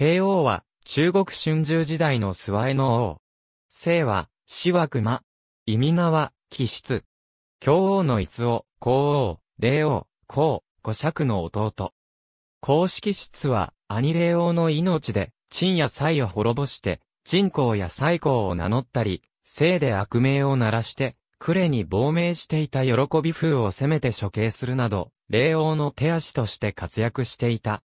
平王は、中国春秋時代の諏訪の王。姓は、死は熊。意味名は、気質。京王の逸王、皇王、霊王、皇、五尺の弟。公式室は、兄霊王の命で、陳や祭を滅ぼして、陳公や祭公を名乗ったり、生で悪名を鳴らして、呉に亡命していた喜び風を責めて処刑するなど、霊王の手足として活躍していた。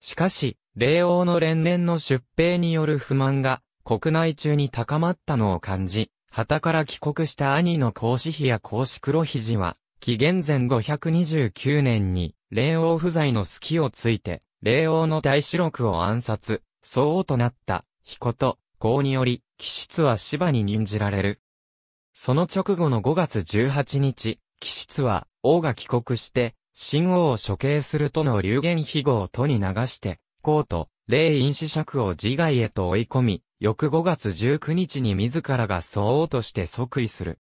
しかし、霊王の連連の出兵による不満が国内中に高まったのを感じ、旗から帰国した兄の孔子妃や孔子黒肘は、紀元前529年に、霊王不在の隙をついて、霊王の大四録を暗殺、相応となった、彦と、孔により、気質は芝に任じられる。その直後の5月18日、気質は、王が帰国して、神王を処刑するとの流言飛語を都に流して、皇ー霊因子爵を自害へと追い込み、翌5月19日に自らが総王として即位する。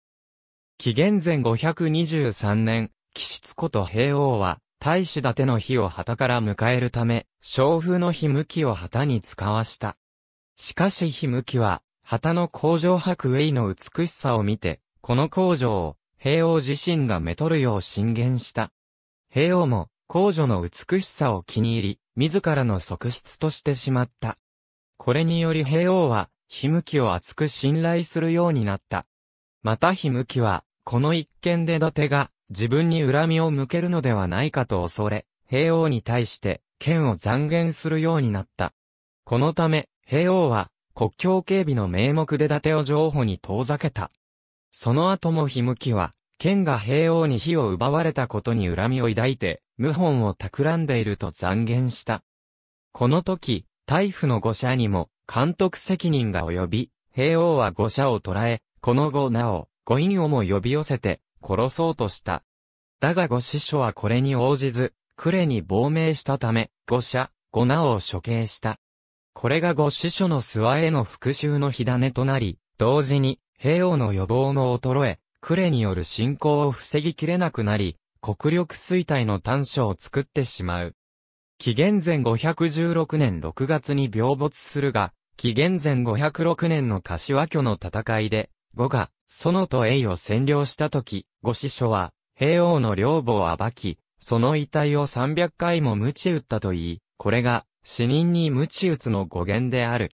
紀元前523年、騎室こと平王は、大使立ての日を旗から迎えるため、将風の日向きを旗に使わした。しかし日向きは、旗の工場白衛の美しさを見て、この工場を、平王自身がめとるよう進言した。平王も、皇女の美しさを気に入り、自らの側室としてしまった。これにより平王は、ひむきを厚く信頼するようになった。またひむきは、この一件で伊達が、自分に恨みを向けるのではないかと恐れ、平王に対して、剣を残言するようになった。このため、平王は、国境警備の名目で伊達を情報に遠ざけた。その後もひむきは、剣が平王に火を奪われたことに恨みを抱いて、謀反を企んでいると残言した。この時、大夫の五社にも、監督責任が及び、平王は五社を捕らえ、この後なお、五院をも呼び寄せて、殺そうとした。だが五師匠はこれに応じず、呉に亡命したため、五社、五なおを処刑した。これが五師匠の諏訪への復讐の火種となり、同時に、平王の予防も衰え、クレによる侵攻を防ぎきれなくなり、国力衰退の端緒を作ってしまう。紀元前516年6月に病没するが、紀元前506年の柏居の戦いで、呉が、園と栄を占領した時、呉師匠は、平王の領母を暴き、その遺体を300回も鞭打ったといい、これが、死人に鞭打つの語源である。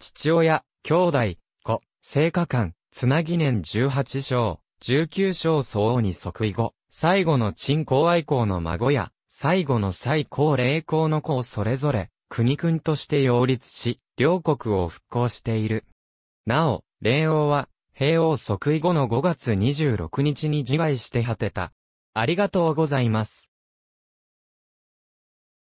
父親、兄弟、子、聖火官、つなぎ年18章、19章相応に即位後、最後の陳公愛公の孫や、最後の最高霊公の子をそれぞれ、国君として擁立し、両国を復興している。なお、霊王は、平王即位後の5月26日に自害して果てた。ありがとうございます。